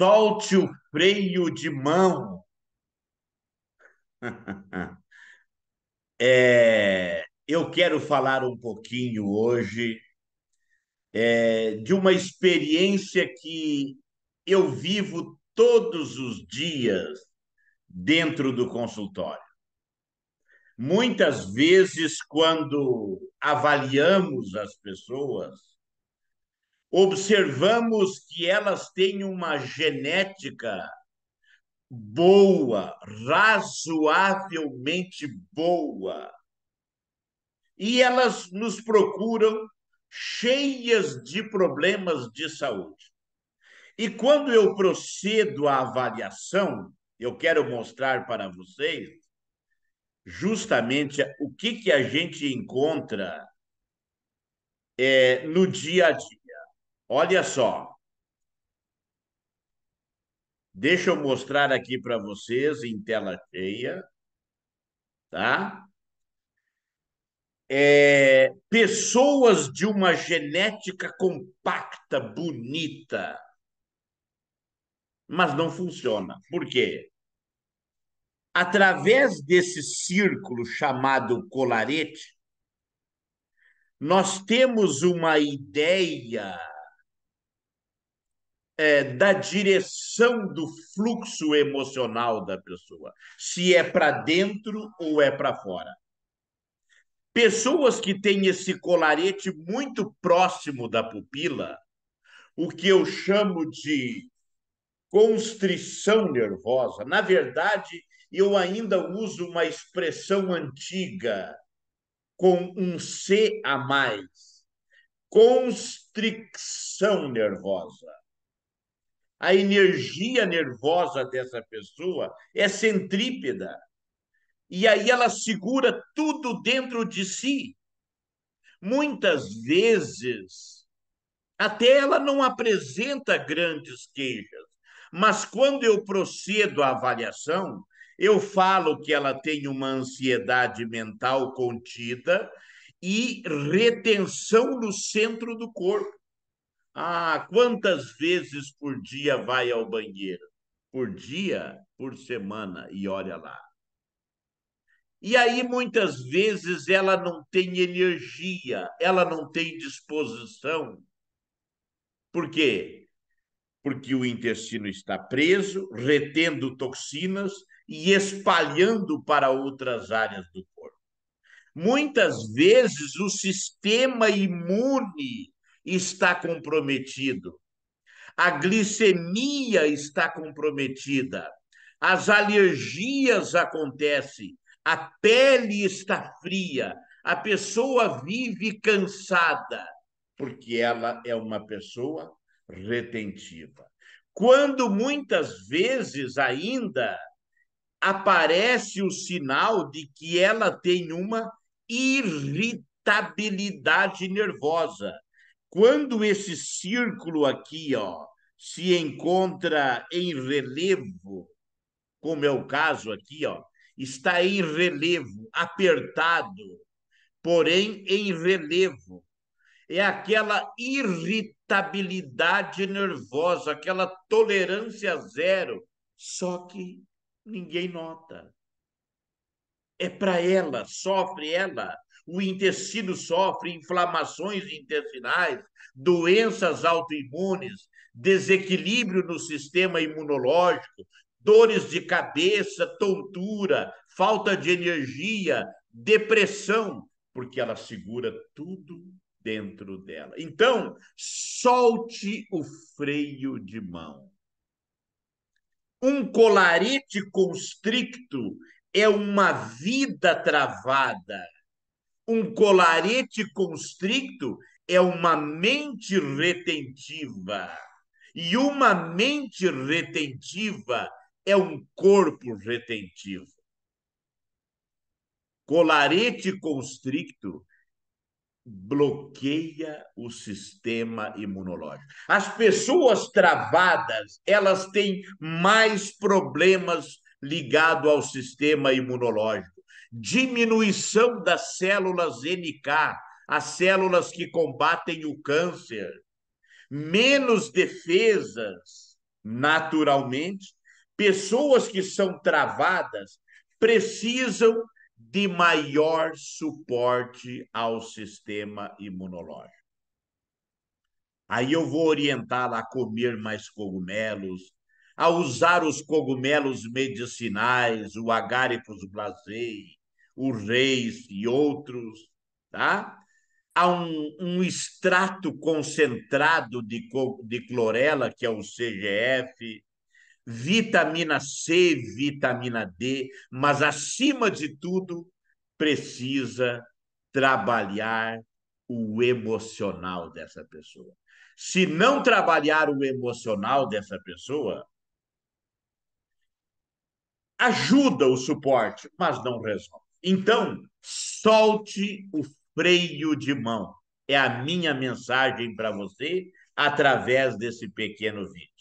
Solte o freio de mão. é, eu quero falar um pouquinho hoje é, de uma experiência que eu vivo todos os dias dentro do consultório. Muitas vezes, quando avaliamos as pessoas, observamos que elas têm uma genética boa, razoavelmente boa. E elas nos procuram cheias de problemas de saúde. E quando eu procedo à avaliação, eu quero mostrar para vocês justamente o que, que a gente encontra é, no dia a dia. Olha só. Deixa eu mostrar aqui para vocês em tela cheia, tá? É, pessoas de uma genética compacta, bonita, mas não funciona. Por quê? Através desse círculo chamado colarete, nós temos uma ideia é, da direção do fluxo emocional da pessoa, se é para dentro ou é para fora. Pessoas que têm esse colarete muito próximo da pupila, o que eu chamo de constrição nervosa, na verdade, eu ainda uso uma expressão antiga com um C a mais. Constricção nervosa a energia nervosa dessa pessoa é centrípeda. E aí ela segura tudo dentro de si. Muitas vezes, até ela não apresenta grandes queixas, mas quando eu procedo à avaliação, eu falo que ela tem uma ansiedade mental contida e retenção no centro do corpo. Ah, quantas vezes por dia vai ao banheiro? Por dia, por semana, e olha lá. E aí, muitas vezes, ela não tem energia, ela não tem disposição. Por quê? Porque o intestino está preso, retendo toxinas e espalhando para outras áreas do corpo. Muitas vezes, o sistema imune está comprometido, a glicemia está comprometida, as alergias acontecem, a pele está fria, a pessoa vive cansada, porque ela é uma pessoa retentiva. Quando muitas vezes ainda aparece o sinal de que ela tem uma irritabilidade nervosa. Quando esse círculo aqui, ó, se encontra em relevo, como é o caso aqui, ó, está em relevo, apertado, porém em relevo. É aquela irritabilidade nervosa, aquela tolerância zero, só que ninguém nota. É para ela, sofre ela, o intestino sofre inflamações intestinais, doenças autoimunes, desequilíbrio no sistema imunológico, dores de cabeça, tontura, falta de energia, depressão, porque ela segura tudo dentro dela. Então, solte o freio de mão. Um colarete constricto é uma vida travada um colarete constricto é uma mente retentiva. E uma mente retentiva é um corpo retentivo. Colarete constricto bloqueia o sistema imunológico. As pessoas travadas, elas têm mais problemas ligados ao sistema imunológico diminuição das células NK, as células que combatem o câncer, menos defesas, naturalmente, pessoas que são travadas precisam de maior suporte ao sistema imunológico. Aí eu vou orientá-la a comer mais cogumelos, a usar os cogumelos medicinais, o agaricus blasei, os reis e outros, tá? Há um, um extrato concentrado de, de clorela, que é o CGF, vitamina C, vitamina D, mas, acima de tudo, precisa trabalhar o emocional dessa pessoa. Se não trabalhar o emocional dessa pessoa, ajuda o suporte, mas não resolve. Então, solte o freio de mão. É a minha mensagem para você através desse pequeno vídeo.